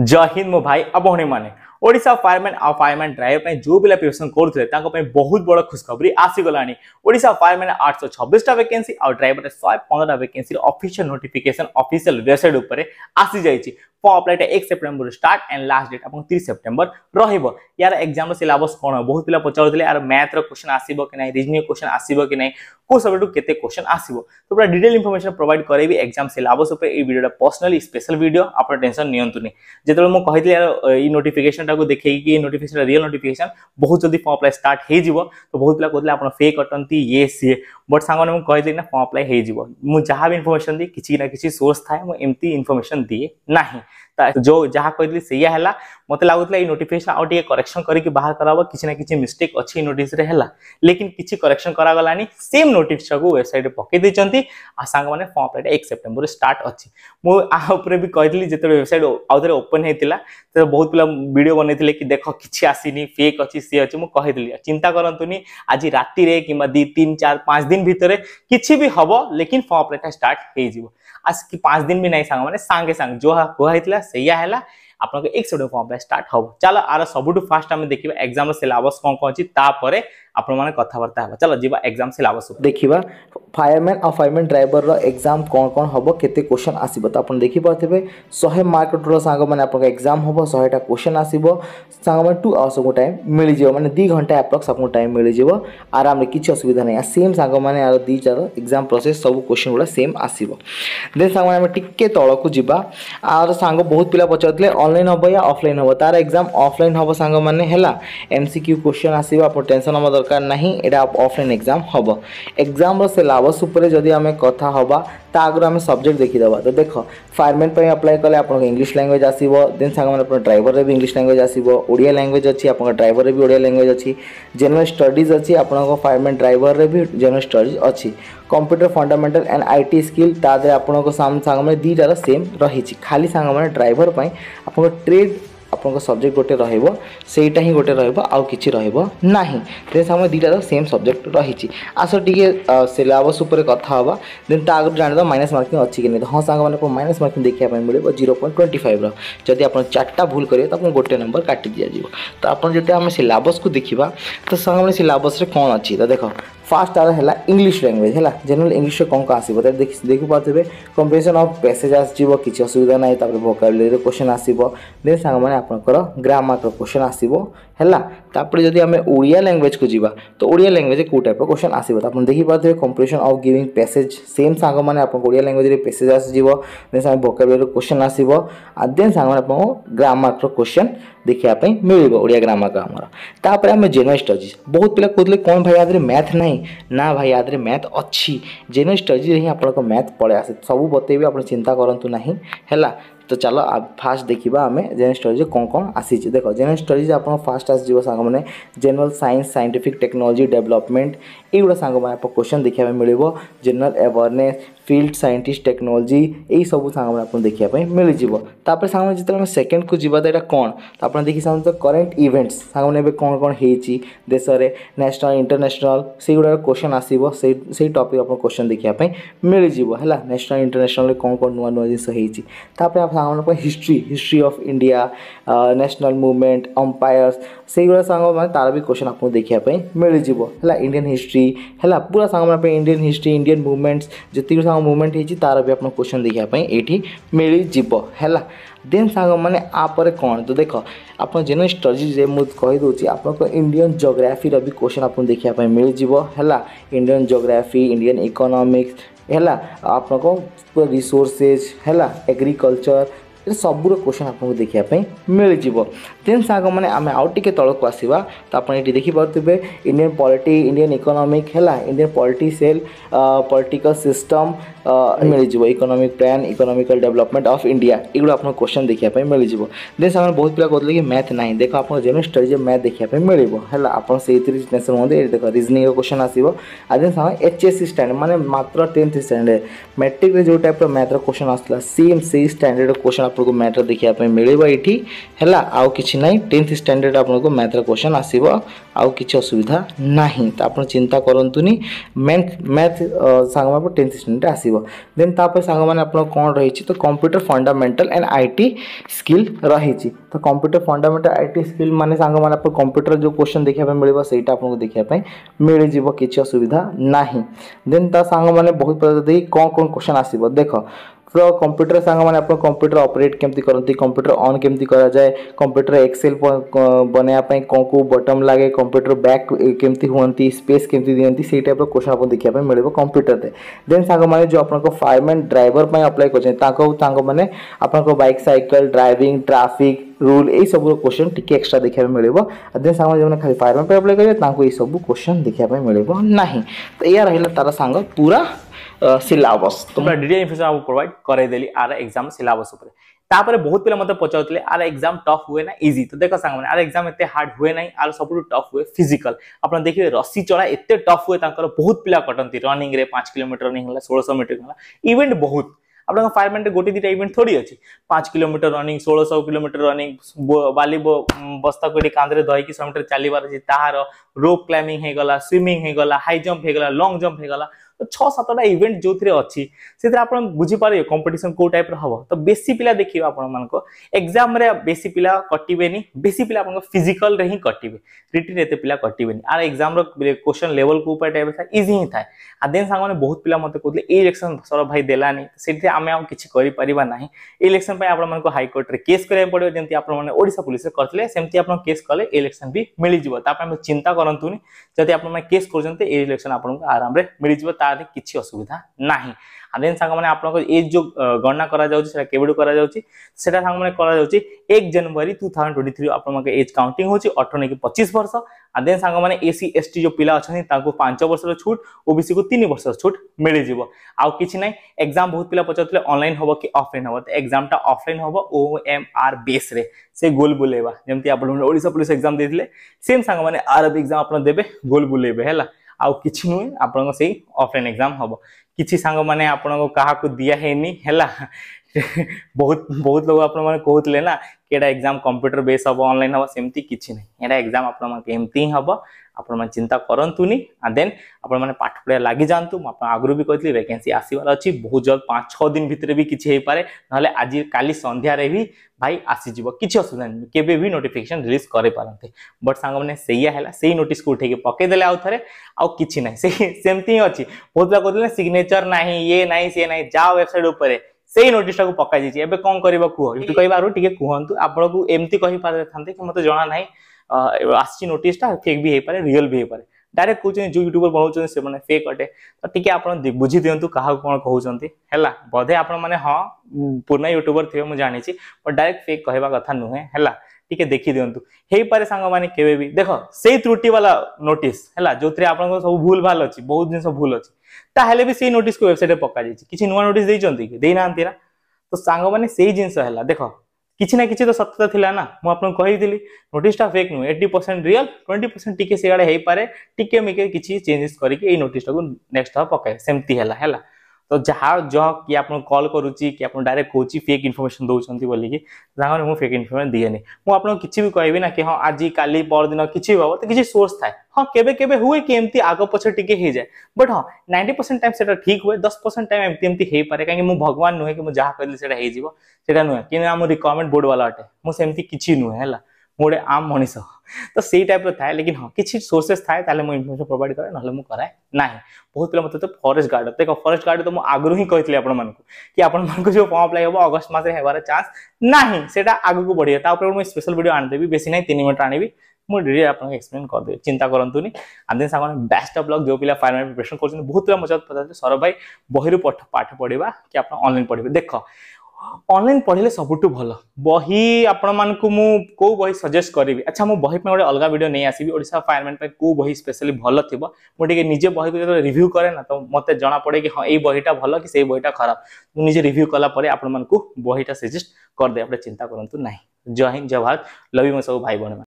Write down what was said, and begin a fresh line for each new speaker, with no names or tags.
जय हिंद मो भाई अब होने माने ଓଡ଼ିଶା ଫାୟାରମ୍ୟାନ୍ ଆଉ ଫାୟାରମ୍ୟାନ୍ ଡ୍ରାଇଭ୍ ପାଇଁ ଯେଉଁ ପିଲା ପ୍ରିପେରେସନ୍ କରୁଥିଲେ ତାଙ୍କ ପାଇଁ ବହୁତ ବଡ଼ ଖୁସଖବରି ଆସିଗଲାଣି ଓଡ଼ିଶା ଫାୟାରମ୍ୟାନ୍ ଆଠଶହ ଛବିଶଟା ଭେକେନ୍ସି ଆଉ ଡ୍ରାଇଭର୍ରେ ଶହେ ପନ୍ଦରଟା ଭେକେନ୍ସିର ଅଫିସିଆଲ ନୋଟିଫିକେସନ୍ ଅଫିସିଆଲ ୱେବସାଇଟ୍ ଉପରେ ଆସିଯାଇଛି ফর্ম আপ্লাইটা এক September start and last date আপনার তিরিশ সেপ্টেম্বর রহব ইয়ার এক্সাম সিলাবস কোণ বহু পিলা পচারুলে আর ম্যাথর কোশ্চেন আসব কি না রিজনিং কোশ্চেন আসব কি না কেউ সবুঠু কেতে কোশ্চেন আসব তো পুরা ডিটেল ইনফরমেশন প্রোভাইড করাইবি এক্সাম সিলাবস উপরে এই ভিডিওটা পর্সনালি স্পেশাল ভিডিও আপনার টেনশন নিয়ন্তুনি যেতবে মু কহিলি ইয়ার এই নোটিফিকেশনটা टा को देखे कि नोटिफिकेशन रियल नोटिफिकेशन बहुत जल्दी फॉर्म अप्लाई स्टार्ट हो तो बहुत पिला कहते हैं आप फेक अटंती ये सी ବଟ୍ ସାଙ୍ଗମାନେ ମୁଁ କହିଦେଲି ନା ଫର୍ମ ଆପ୍ଲାଏ ହେଇଯିବ ମୁଁ ଯାହା ବି ଇନଫର୍ମେସନ୍ ଦିଏ କିଛି ନା କିଛି ସୋର୍ସ ଥାଏ ମୁଁ ଏମିତି ଇନଫର୍ମେସନ୍ ଦିଏ ନାହିଁ ଯୋଉ ଯାହା କହିଥିଲି ସେଇଆ ହେଲା ମୋତେ ଲାଗୁଥିଲା ଏଇ ନୋଟିଫିକେସନ୍ ଆଉ ଟିକେ କରେକ୍ସନ୍ କରିକି ବାହାର କରାହବ କିଛି ନା କିଛି ମିଷ୍ଟେକ୍ ଅଛି ଏଇ ନୋଟିସ୍ରେ ହେଲା ଲେକିନ୍ କିଛି କରେକ୍ସନ୍ କରାଗଲାନି ସେମ୍ ନୋଟିସ୍ଟାକୁ ୱେବସାଇଟ୍ରେ ପକେଇ ଦେଇଛନ୍ତି ଆଉ ସାଙ୍ଗମାନେ ଫର୍ମ ଆପ୍ଲାଏଟା ଏକ ସେପ୍ଟେମ୍ବରରେ ଷ୍ଟାର୍ଟ ଅଛି ମୁଁ ଆ ଉପରେ ବି କହିଥିଲି ଯେତେବେଳେ ୱେବସାଇଟ୍ ଆଉ ଥରେ ଓପନ୍ ହେଇଥିଲା ସେତେବେଳେ ବହୁତ ପିଲା ଭିଡ଼ିଓ ବନେଇଥିଲେ କି ଦେଖ କିଛି ଆସିନି ଫେକ୍ ଅଛି ସିଏ ଅଛି ମୁଁ କହିଥିଲି ଚିନ୍ତା କରନ୍ତୁନି ଆଜି ରାତିରେ କିମ୍ବା ଦୁଇ ତିନି ଚାରି ପାଞ୍ଚ ଦିନ दिन भितर कि हम लेकिन फर्म अप्लाई स्टार्ट आसिकी पांच दिन भी नहीं सांग सांगे सांगे जो कहला से आपको एक सौ फर्म अप्लाई स्टार्ट हम चल आर सब फास्ट आम देखा एक्जाम सिलेबस कौन कौन अच्छी ଆପଣମାନେ କଥାବାର୍ତ୍ତା ହେବା ଚାଲ ଯିବା ଏକ୍ଜାମ୍ ସିଲାବସ୍
ଦେଖିବା ଫାୟାରମ୍ୟାନ୍ ଆଉ ଫାୟାରମ୍ୟାନ୍ ଡ୍ରାଇଭରର ଏକ୍ଜାମ୍ କ'ଣ କ'ଣ ହେବ କେତେ କ୍ୱେଶ୍ଚନ୍ ଆସିବ ତ ଆପଣ ଦେଖିପାରୁଥିବେ ଶହେ ମାର୍କର ସାଙ୍ଗମାନେ ଆପଣଙ୍କ ଏକ୍ଜାମ୍ ହେବ ଶହେଟା କ୍ୱେଶ୍ଚନ୍ ଆସିବ ସାଙ୍ଗମାନେ ଟୁ ଆୱାର୍ସ ଆପଣଙ୍କୁ ଟାଇମ୍ ମିଳିଯିବ ମାନେ ଦୁଇ ଘଣ୍ଟା ଆପ୍ରକ୍ସ ଆପଣଙ୍କୁ ଟାଇମ୍ ମିଳିଯିବ ଆରାମରେ କିଛି ଅସୁବିଧା ନାହିଁ ଆଉ ସେମ୍ ସାଙ୍ଗମାନେ ଆର ଦୁଇଟାର ଏକ୍ଜାମ୍ ପ୍ରୋସେସ୍ ସବୁ କ୍ୱେଶ୍ଚନ୍ ଗୁଡ଼ା ସେମ୍ ଆସିବ ଦେନ୍ ସାଙ୍ଗମାନେ ଆମେ ଟିକେ ତଳକୁ ଯିବା ଆର ସାଙ୍ଗ ବହୁତ ପିଲା ପଚାରୁଥିଲେ ଅନଲାଇନ୍ ହେବ ୟା ଅଫଲାଇନ୍ ହେବ ତାର ଏକ୍ଜାମ୍ ଅଫଲାଇନ୍ ହେବ ସାଙ୍ଗମାନେ ହେଲା ଏମ୍ ସି କ୍ୟୁ କ୍ୱେଶ୍ଚନ୍ ଆସିବ ଆପଣ ଟେନସନ୍ ହେବା ଦରକାର দরকার ନାହିଁ এটা অফলাইন এক্সাম হব এক্সামর সিলাবস উপরে যদি আমি কথা হবা তা আগে আমি সবজেক্ট দেখিদেবা তো দেখ ফায়ারম্যান আপ্লাই কলে আপনার ইংলিশ ল্যাঙ্গুয়েজ আসব দেন সাং মানে আপনার ড্রাইভরের বি ইংলিশ ল্যাঙ্গুয়েজ আসব ওড়িয়া ল্যাঙ্গুয়েজ অছি আপনার ড্রাইভরের বি ওড়িয়া ল্যাঙ্গুয়েজ অছি জেনারেল স্টডিজ অছি আপনার ফায়ারম্যান ড্রাইভরের বি জেনারেল স্টডিজ অছি computer fundamental and IT skill তা দেহে আপনার সাংমানে দুইটার সেম রয়েছে খালি সাংমানে ড্রাইভর পাই আপনার ট্রেড ଆପଣଙ୍କ ସବଜେକ୍ଟ ଗୋଟେ ରହିବ ସେଇଟା ହିଁ ଗୋଟେ ରହିବ ଆଉ କିଛି ରହିବ ନାହିଁ ଦେନ୍ ଆମର ଦୁଇଟାର ସେମ୍ ସବଜେକ୍ଟ ରହିଛି ଆସ ଟିକେ ସିଲାବସ୍ ଉପରେ କଥା ହେବା ଦେନ୍ ତା ଆଗରୁ ଜାଣିଦେବା ମାଇନସ୍ ମାର୍କିଂ ଅଛି କି ନାହିଁ ହଁ ସାଙ୍ଗମାନଙ୍କୁ ମାଇନସ୍ ମାର୍କିଂ ଦେଖିବା ପାଇଁ ମିଳିବ ଜିରୋ ପଏଣ୍ଟ ଟ୍ୱେଣ୍ଟି ଫାଇଭ୍ର ଯଦି ଆପଣ ଚାରିଟା ଭୁଲ କରିବେ ତାକୁ ଗୋଟେ ନମ୍ବର କାଟି ଦିଆଯିବ ତ ଆପଣ ଯଦି ଆମେ ସିଲାବସ୍କୁ ଦେଖିବା ତ ସାଙ୍ଗମାନେ ସିଲାବସ୍ରେ କ'ଣ ଅଛି ତ ଦେଖ ফার্স্ট তার হল ইংলিশ ল্যাঙ্গুয়েজ হল জেনারেল ইংলিশে কম আসব তাহলে দেখি দেখিপারে কম্পিটিশন অফ প্যাসেজ আসব কিছু অসুবিধা নাই তাপরে ভোকাবুলারি কোশ্চেন আসব দেন সাংমানে আপন কৰ граමারৰ কোশ্চেন আহিব হেলা তাৰ পাৰে যদি আমি ওড়িয়া ল্যাংগুৱেজ কো জিবো ত ওড়িয়া ল্যাংগুৱেজ কো টাইপৰ কোশ্চেন আহিব আপোন দেখিবা comprehension or giving passage same সাংমানে আপোন ওড়িয়া ল্যাংগুৱেজৰ পেসেজ আহি জিবো যেনে ভোকাবুলৰ কোশ্চেন আহিব আদ্যে সাংমান আপোন граমৰৰ কোশ্চেন দেখি আপৈ মিলিবা ওড়িয়া граমৰৰ তাৰ পাৰে আমি জেনেষ্টজি বহুত পোলা কোতলে কোন ভাই আদৰে ম্যাথ নাই না ভাই আদৰে ম্যাথ অছি জেনেষ্টজি হহি আপোনক ম্যাথ পঢ়ে আছে সব বতেই আপোন চিন্তা কৰন্ত নাই হেলা তো ଚାଲ ଫାର୍ଷ୍ଟ ଦେଖିବା ଆମେ ଜେନେରାଲ ଷ୍ଟଡିଜ୍ କ'ଣ କ'ଣ ଆସିଛି ଦେଖ ଜେନେରାଲ ଷ୍ଟଡିଜ୍ ଆପଣ ଫାର୍ଷ୍ଟ ଆସିଯିବ ସାଙ୍ଗମାନେ general science scientific technology development ଏଇଗୁଡ଼ା ସାଙ୍ଗମାନେ ଆପଣ କ୍ୱେଶ୍ଚନ୍ ଦେଖିବା ପାଇଁ ମିଳିବ general awareness field scientist technology ଏଇସବୁ ସାଙ୍ଗମାନେ ଆପଣ ଦେଖିବା ପାଇଁ ମିଳିଯିବ ତାପରେ ସାଙ୍ଗମାନେ ଯେତେବେଳେ ଆମେ ସେକେଣ୍ଡକୁ ଯିବା ତ ଏଇଟା କ'ଣ ତ ଆପଣ ଦେଖି ସାଙ୍ଗମାନେ କରେଣ୍ଟ ଇଭେଣ୍ଟସ୍ ସାଙ୍ଗମାନେ ଏବେ କ'ଣ କ'ଣ ହେଇଛି ଦେଶରେ ନ୍ୟାସନାଲ୍ ଇଣ୍ଟରନ୍ୟାସନାଲ୍ ସେଇଗୁଡ଼ାର କ୍ୱେଶ୍ଚନ୍ ଆସିବ ସେଇ ସେଇ ଟପିକ୍ ଆପଣ କ୍ୱେଶ୍ଚନ୍ ଦେଖିବା ପାଇଁ ମିଳିଯିବ ହେଲା ନ୍ୟାସନାଲ୍ ଇଣ୍ଟରନ୍ୟାସନାଲ୍ରେ କ'ଣ କ'ଣ ନୂଆ ନୂଆ ଜିନିଷ ହେଇଛି ତାପରେ ସାଙ୍ଗମାନ ପାଇଁ history history of India national movement empires ସେଇଗୁଡ଼ା ସାଙ୍ଗମାନେ ତାର ବି କ୍ୱେଶ୍ଚନ୍ ଆପଣଙ୍କୁ ଦେଖିବା ପାଇଁ ମିଳିଯିବ ହେଲା ଇଣ୍ଡିଆନ୍ ହିଷ୍ଟ୍ରି ହେଲା ପୁରା ସାଙ୍ଗମାନଙ୍କ ପାଇଁ ଇଣ୍ଡିଆନ୍ ହିଷ୍ଟ୍ରି ଇଣ୍ଡିଆନ୍ ମୁଭମେଣ୍ଟସ୍ ଯେତିକି ସାଙ୍ଗ ମୁଭମେଣ୍ଟ ହେଇଛି ତାର ବି ଆପଣ କ୍ୱେଶ୍ଚନ୍ ଦେଖିବା ପାଇଁ ଏଇଠି ମିଳିଯିବ ହେଲା ଦେନ୍ ସାଙ୍ଗମାନେ ଆ ପରେ କ'ଣ ତ ଦେଖ ଆପଣ ଜେନେରାଲ ଷ୍ଟଡିଜ୍ରେ ମୁଁ କହିଦେଉଛି ଆପଣଙ୍କ ଇଣ୍ଡିଆନ୍ ଜୋଗ୍ରାଫିର ବି କୋଶ୍ଚିନ୍ ଆପଣଙ୍କୁ ଦେଖିବା ପାଇଁ ମିଳିଯିବ ହେଲା ଇଣ୍ଡିଆନ୍ ଜୋଗ୍ରାଫି ଇଣ୍ଡିଆନ୍ ଇକୋନୋମିକ୍ସ ହେଲା ଆପଣଙ୍କ ରିସୋର୍ସେସ୍ ହେଲା ଏଗ୍ରିକଲଚର୍ ସବୁର କୋଶ୍ଚିନ୍ ଆପଣଙ୍କୁ ଦେଖିବା ପାଇଁ ମିଳିଯିବ ଦେନ୍ ସାଙ୍ଗମାନେ ଆମେ ଆଉ ଟିକେ ତଳକୁ ଆସିବା ତ ଆପଣ ଏଠି ଦେଖିପାରୁଥିବେ ଇଣ୍ଡିଆନ୍ ପଲିଟି ଇଣ୍ଡିଆନ୍ ଇକୋନୋମିକ୍ ହେଲା ଇଣ୍ଡିଆନ୍ ପଲିଟିସିଆଲ ପଲିଟିକାଲ ସିଷ୍ଟମ ମିଳିଯିବ economic plan economical development of India ଏଗୁলো ଆପଣଙ୍କୁ କୋଶ୍ଚିନ୍ ଦେଖିବା ପାଇଁ ମିଳିଯିବ ଦେନ୍ ସେମାନେ ବହୁତ ପିଲା କହୁଥିଲେ କି ମ୍ୟାଥ୍ ନାହିଁ ଦେଖ ଆପଣ ଜେନେରାଲ ଷ୍ଟଡିରେ ମ୍ୟାଥ୍ ଦେଖିବା ପାଇଁ ମିଳିବ ହେଲା ଆପଣ ସେଇଥିରେ ଟେନସନ୍ ହୁଅନ୍ତି ଏଠି ଦେଖ ରିଜନିଂର କୋଶ୍ଚିନ୍ ଆସିବ ଆଉ ଦେନ୍ ସେମାନେ ଏଚ୍ ଏସ୍ ସି ଷ୍ଟାଣ୍ଡାର୍ଡ଼ ମାନେ ମାତ୍ର ଟେନ୍ଥ ଷ୍ଟାଣ୍ଡାର୍ଡ଼ ମେଟ୍ରିକ୍ରେ ଯେଉଁ ଟାଇପ୍ର ମ୍ୟାଥ୍ର କୋଶ୍ଚିନ୍ ଆସୁଥିଲା ସେମ୍ ସେଇ ଷ୍ଟାଣ୍ଡାର୍ଡ଼ର କୋଶ୍ଚିନ୍ ଆପଣଙ୍କୁ ମ୍ୟାଥ୍ର ଦେଖିବା ପାଇଁ ମିଳିବ ଏଇଠି ହେଲା ଆଉ କିଛି ନାହିଁ ଟେନ୍ଥ ଷ୍ଟାଣ୍ଡାର୍ଡ଼ ଆପଣଙ୍କୁ ମ୍ୟାଥ୍ର କ୍ୱେଶ୍ଚନ୍ ଆସିବ ଆଉ କିଛି ଅସୁବିଧା ନାହିଁ ତ ଆପଣ ଚିନ୍ତା କରନ୍ତୁନି ମେନ୍ ମ୍ୟାଥ୍ ସାଙ୍ଗମାନଙ୍କ ଟେନ୍ଥ ଷ୍ଟାଣ୍ଡାର୍ଡ଼ ଆସିବ ଦେନ୍ ତାପରେ ସାଙ୍ଗମାନେ ଆପଣଙ୍କ କ'ଣ ରହିଛି ତ computer fundamental and I T skill ରହିଛି ତ computer fundamental I T skill ମାନେ ସାଙ୍ଗମାନେ ଆପଣ କମ୍ପ୍ୟୁଟର ଯେଉଁ କ୍ୱେଶ୍ଚନ୍ ଦେଖିବା ପାଇଁ ମିଳିବ ସେଇଟା ଆପଣଙ୍କୁ ଦେଖିବା ପାଇଁ ମିଳିଯିବ କିଛି ଅସୁବିଧା ନାହିଁ ଦେନ୍ ତା ସାଙ୍ଗମାନେ ବହୁତ ପ୍ରକାର ଦେଇ କ'ଣ କ'ଣ କ୍ୱେଶ୍ଚନ୍ ଆସିବ ଦେଖ आपर कंप्यूटर सांग मैंने आप कंप्यूटर अपरेट केमती करती कंप्यूटर अन् केमती कराए कंप्यूटर एक्सेल बनवाई कौन कौ बटम लगे कंप्यूटर बैक केमती हूँ स्पेस केमती दिखती से टाइप क्वेश्चन आपको देखा मिले कंप्यूटर से देन सांग मैंने जो आप फायरमैन ड्राइवर पर अप्लाई करेंगे आपक सैकल ड्राइविंग ट्राफिक रूल ये सब क्वेश्चन टी एक्सट्रा देखा मिले देन सांग जो खाली फायरमैन पर अप्लाई करेंगे ये सब क्वेश्चन देखापी मिले ना तो यह रहा तार सांग पूरा सिलेबस
तुम्हारा डिटेल इनफर्मेशन आपको प्रोवाइड करेदेली आर एग्जाम सिलेबस ऊपर तापर बहुत पिला मतलब पचारे आर एग्जाम टफ हुए ना इजी तो देख सांग आर एग्जाम एत हार्ड हुए ना आर सब टफ हुए फिजिकल आपने देखिए रसी चढ़ा एत टफ हुए बहुत पिला कटती रनिंग में पांच किलोमीटर रनिंग होगा षोलश मीटर नहीं इवेंट बहुत आप फायर मैन गोटे दिटा इवेंट थोड़ी अच्छी पांच किलोमीटर रनिंग षोलश किलोमीटर रनिंग बाली बस्ता को कांधे दही की सौ मीटर चलार अच्छी तहार रोप क्लाइमिंग होगा स्विमिंग होगा हाई जंप होगा लंग जंप होगा তো ছ সাতটা ইভেন্ট যে অছি সেটা আপনার বুঝিপারে কম্পিটিশন কেউ টাইপর হব তো বেশি পিলা দেখবে আপনার এক্সামে বেশি পিলা কটবে বেশি পিলা আপনার ফিজিকালে হি কটবে রিটিন এতে পিলা কটবে আর এক্সামর কোশ্চেন লেভেল কু উপায় টাইপ থাকে ইজি হি থাকে আর দেন সাং মানে বহুত পিলা মতো কৌলে এই ইলেকশন সর ভাই দেলানি সেটি আমি আর কিছু করে পারিবা না ইলেকশন পাই আপনার হাইকোর্টে কেস করা পড়বে যেমন আপনার ওড়িশা পুলিশে করলে সেমতি আপনার কেস কলে ইলেকশন বি মিলিযোগ তাপরে চিন্তা করতুনি যদি আপনার কেস করছেন এই ইলেকশন আপনার আরামে মিলিযোগ তার ଆଦି କିଛି ଅସୁବିଧା ନାହିଁ ଆଉ ଦେନ୍ ସାଙ୍ଗମାନେ ଆପଣଙ୍କ ଏଜ୍ ଯେଉଁ ଗଣନା କରାଯାଉଛି ସେଟା କେବେଠୁ କରାଯାଉଛି ସେଟା ସାଙ୍ଗମାନେ କରାଯାଉଛି ଏକ January two thousand twenty three ଆପଣଙ୍କ ଏଜ୍ କାଉଣ୍ଟିଂ ହେଉଛି ଅଠର ନେଇକି ପଚିଶ ବର୍ଷ ଆଉ ଦେନ୍ ସାଙ୍ଗମାନେ ଏ ସି ଏସ୍ ଟି ଯେଉଁ ପିଲା ଅଛନ୍ତି ତାଙ୍କୁ ପାଞ୍ଚ ବର୍ଷର ଛୁଟ ଓବିସିକୁ ତିନି ବର୍ଷର ଛୁଟ ମିଳିଯିବ ଆଉ କିଛି ନାହିଁ ଏକ୍ଜାମ୍ ବହୁତ ପିଲା ପଚାରୁଥିଲେ ଅନଲାଇନ୍ ହେବ କି ଅଫଲାଇନ୍ ହେବ ତ ଏକ୍ଜାମ୍ଟା ଅଫଲାଇନ୍ ହେବ ଓ ଏମ୍ ଆର୍ ବେସ୍ରେ ସେ ଗୋଲ ବୁଲେଇବା ଯେମିତି ଆପଣମାନେ ଓଡ଼ିଶା ପୋଲିସ ଏକ୍ଜାମ୍ ଦେଇଥିଲେ ସେମ୍ ସାଙ୍ଗମାନେ ଆରବ ଏକ୍ଜାମ୍ ଆପଣ ଦେବେ ଗୋଲ ବୁଲେଇବେ ହେଲା ଆଉ କିଛି ନୁହେଁ ଆପଣଙ୍କ ସେଇ ଅଫଲାଇନ୍ ଏକ୍ଜାମ୍ ହେବ କିଛି ସାଙ୍ଗମାନେ ଆପଣଙ୍କ କାହାକୁ ଦିଆ ହେଇନି ହେଲା ବହୁତ ବହୁତ ଲୋକ ଆପଣମାନେ କହୁଥିଲେ ନା କି ଏଇଟା ଏକ୍ଜାମ୍ କମ୍ପ୍ୟୁଟର ବେସ୍ ହେବ ଅନଲାଇନ୍ ହେବ ସେମିତି କିଛି ନାହିଁ ଏଇଟା ଏକ୍ଜାମ୍ ଆପଣମାନଙ୍କୁ ଏମିତି ହିଁ ହେବ ଆପଣମାନେ ଚିନ୍ତା କରନ୍ତୁନି ଆଣ୍ଡ ଦେନ୍ ଆପଣମାନେ ପାଠ ପଢ଼ିବା ଲାଗି ଯାଆନ୍ତୁ ମୁଁ ଆପଣ ଆଗରୁ ବି କହିଥିଲି ଭ୍ୟାକେନ୍ସି ଆସିବାର ଅଛି ବହୁତ ଜଲ୍ଦ ପାଞ୍ଚ ଛଅ ଦିନ ଭିତରେ ବି କିଛି ହେଇପାରେ ନହେଲେ ଆଜି କାଲି ସନ୍ଧ୍ୟାରେ ବି ଭାଇ ଆସିଯିବ କିଛି ଅସୁବିଧା ନାହିଁ କେବେ ବି ନୋଟିଫିକେସନ୍ ରିଲିଜ୍ କରିପାରନ୍ତି ବଟ୍ ସାଙ୍ଗମାନେ ସେଇଆ ହେଲା ସେଇ ନୋଟିସ୍କୁ ଉଠେଇକି ପକେଇଦେଲେ ଆଉ ଥରେ ଆଉ କିଛି ନାହିଁ ସେଇ ସେମିତି ହିଁ ଅଛି ବହୁତ ଲୋକ କହୁଥିଲେ ସିଗ୍ନେଚର ନାହିଁ ଇଏ ନାହିଁ ସିଏ ନାହିଁ ଯାଅ ୱେବସାଇଟ୍ ଉପରେ ସେଇ ନୋଟିସଟାକୁ ପକାଯାଇଛି ଏବେ କ'ଣ କରିବା କୁହ ଏଠି କହିବାରୁ ଟିକେ କୁହନ୍ତୁ ଆପଣଙ୍କୁ ଏମିତି କହିପାରିଥାନ୍ତେ କି ମୋତେ ଜଣା ନାହିଁ আসছে নোটিসটা ফেক ବି ହେଇପାରେ ରିଅଲ ବି ହେଇପାରେ ଡାଇରେକ୍ଟ କହୁଛନ୍ତି ଯେଉଁ ୟୁଟ୍ୟୁବର ବନାଉଛନ୍ତି ସେମାନେ ଫେକ୍ ଅଟେ ତ ଟିକେ ଆପଣ ବୁଝି ଦିଅନ୍ତୁ କାହାକୁ କ'ଣ କହୁଛନ୍ତି ହେଲା ବୋଧେ ଆପଣମାନେ ହଁ ପୁରୁଣା ୟୁଟ୍ୟୁବର ଥିବେ ମୁଁ ଜାଣିଛି ବଟ୍ ଡାଇରେକ୍ଟ ଫେକ୍ କହିବା କଥା ନୁହେଁ ହେଲା ଟିକେ ଦେଖି ଦିଅନ୍ତୁ ହେଇପାରେ ସାଙ୍ଗମାନେ କେବେ ବି ଦେଖ ସେଇ ତ୍ରୁଟି ବାଲା ନୋଟିସ୍ ହେଲା ଯେଉଁଥିରେ ଆପଣଙ୍କର ସବୁ ଭୁଲ ଭାଲ ଅଛି ବହୁତ ଜିନିଷ ଭୁଲ ଅଛି ତାହେଲେ ବି ସେଇ ନୋଟିସ୍କୁ ୱେବସାଇଟ୍ରେ ପକାଯାଇଛି କିଛି ନୂଆ ନୋଟିସ୍ ଦେଇଛନ୍ତି କି ଦେଇନାହାନ୍ତି ନା ତ ସାଙ୍ଗମାନେ ସେଇ ଜିନିଷ ହେଲା ଦେଖ କିଛି ନା କିଛି ତ ସତ୍ୟତା ଥିଲା ନା ମୁଁ ଆପଣଙ୍କୁ କହିଥିଲି ନୋଟିସଟା ଫେକ୍ ନୁହେଁ eighty percent real twenty percent ଟିକେ ସେଆଡ଼େ ହେଇପାରେ ଟିକେ ମିକେ କିଛି ଚେଞ୍ଜେସ୍ କରିକି ଏଇ ନୋଟିସଟାକୁ ନେକ୍ସଟ ଥର ପକାଏ ସେମିତି ହେଲା ହେଲା तो जहाँ जह कि आप कल करूँ डायरेक्ट कौन फेक इनफर्मेशन दौरान बोल कि मुझे फेक इनफर्मेशन दिए मुझे आप किसी भी कहबी ना कि हाँ आज का पर दिन किसी हम तो किसी सोर्स था हाँ केवे के हुए कि आग पचे टी हो जाए बट हाँ नाइंटी परसेंट टाइम से ठीक हुए दस परसेंट टाइम एमती हो पाए कहीं मुझ भगवान नुहे कि मुझे जहाँ कहली से कि रिक्वयरमेंट बोर्ड वाला अटे मुझे किसी नुहे है ମୁଁ ଗୋଟେ ଆମ୍ ମଣିଷ ତ ସେଇ ଟାଇପ୍ର ଥାଏ ଲେକିନ୍ ହଁ କିଛି ସୋର୍ସେସ୍ ଥାଏ ତାହେଲେ ମୁଁ ଇନଫର୍ମେସନ୍ ପ୍ରୋଭାଇଡ଼ କରେ ନହେଲେ ମୁଁ କରାଏ ନାହିଁ ବହୁତ ପିଲା ମୋତେ ତ ଫରେଷ୍ଟ ଗାର୍ଡ଼ ଦେଖ ଫରେଷ୍ଟ ଗାର୍ଡ଼ ତ ମୁଁ ଆଗରୁ ହିଁ କହିଥିଲି ଆପଣମାନଙ୍କୁ କି ଆପଣମାନଙ୍କୁ ଯେଉଁ ଫର୍ମ ଆପ୍ଲାଏ ହେବ ଅଗଷ୍ଟ ମାସରେ ହେବାର ଚାନ୍ସ ନାହିଁ ସେଇଟା ଆଗକୁ ବଢ଼ିବ ତା ଉପରେ ମୁଁ ସ୍ପେଶାଲ ଭିଡ଼ିଓ ଆଣିଦେବି ବେଶୀ ନାହିଁ ତିନି ମିନିଟ୍ ଆଣିବି ମୁଁ ଡିରେକ୍ଟ ଆପଣଙ୍କୁ ଏକ୍ସପ୍ଲେନ୍ କରିଦେବି ଚିନ୍ତା କରନ୍ତୁନି ଆମେ ସାଙ୍ଗମାନେ ବେଷ୍ଟ ଅଫ୍ ଲକ୍ ଯେଉଁ ପିଲା ଫାଇନାଲ୍ ପ୍ରିପେରେସନ୍ କରୁଛନ୍ତି ବହୁତ ପିଲା ମୋ ସହିତ ପଚାରୁଛନ୍ତି ସୌରଭ ଭାଇ ବହିରୁ ପାଠ ପଢ଼ିବା କି ଆପଣ ଅନଲାଇନ୍ ପଢ଼ିବେ ଦେଖ অনলাইন পড়িলে সবটো ভাল বই আপন মানକୁ মই কো বই সাজেস্ট କରିবি আচ্ছা মই বই পালে আলাদা ভিডিও নাই আসিবি ওড়িশা ফায়ারম্যান পাই কো বই স্পেশালি ভাল থিব মই নিজ বই রিভিউ করেন না তো মতে জানা পড়ে কি এই বইটা ভাল কি সেই বইটা খারাপ তুমি নিজ রিভিউ করা পরে আপন মানକୁ বইটা সাজেস্ট কর দে আপনি চিন্তা করতে নাই জয় হিন্দ জয় ভারত লাভ ইউ মোসবাই বোন